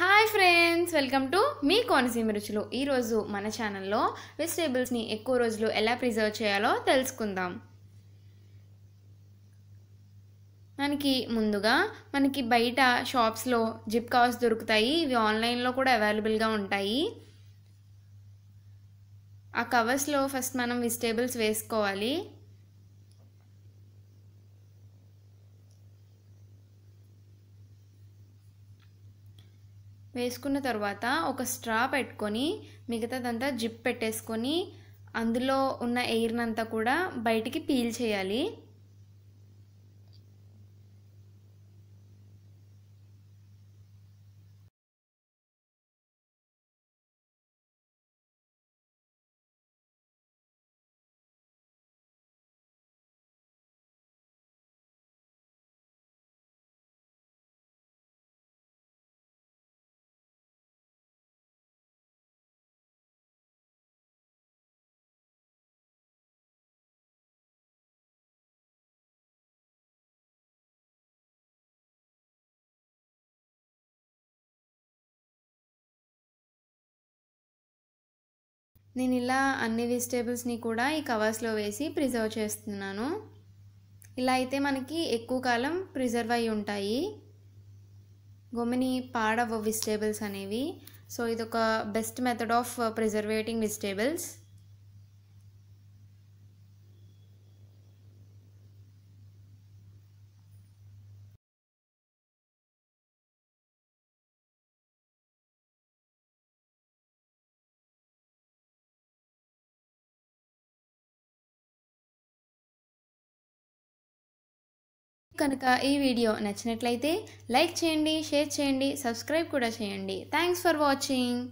hi friends welcome to మీ కోనసీమ రుచులు ఈరోజు మన ఛానల్లో వెజిటేబుల్స్ని ఎక్కువ రోజులు ఎలా ప్రిజర్వ్ చేయాలో తెలుసుకుందాం మనకి ముందుగా మనకి బయట షాప్స్లో జిప్ కవర్స్ దొరుకుతాయి ఇవి ఆన్లైన్లో కూడా అవైలబుల్గా ఉంటాయి ఆ కవర్స్లో ఫస్ట్ మనం వెజిటేబుల్స్ వేసుకోవాలి వేసుకున్న తర్వాత ఒక స్ట్రా పెట్టుకొని మిగతాదంతా జిప్ పెట్టేసుకొని అందులో ఉన్న ఎయిర్నంతా కూడా బయటికి పీల్ చేయాలి నేను ఇలా అన్ని వెజిటేబుల్స్ని కూడా ఈ కవర్స్లో వేసి ప్రిజర్వ్ చేస్తున్నాను ఇలా అయితే మనకి ఎక్కువ కాలం ప్రిజర్వ్ అయి ఉంటాయి గొమ్మిని పాడవ వెజిటేబుల్స్ అనేవి సో ఇదొక best method of preserving vegetables కనుక ఈ వీడియో నచ్చినట్లయితే లైక్ చేయండి షేర్ చేయండి సబ్స్క్రైబ్ కూడా చేయండి థ్యాంక్స్ ఫర్ వాచింగ్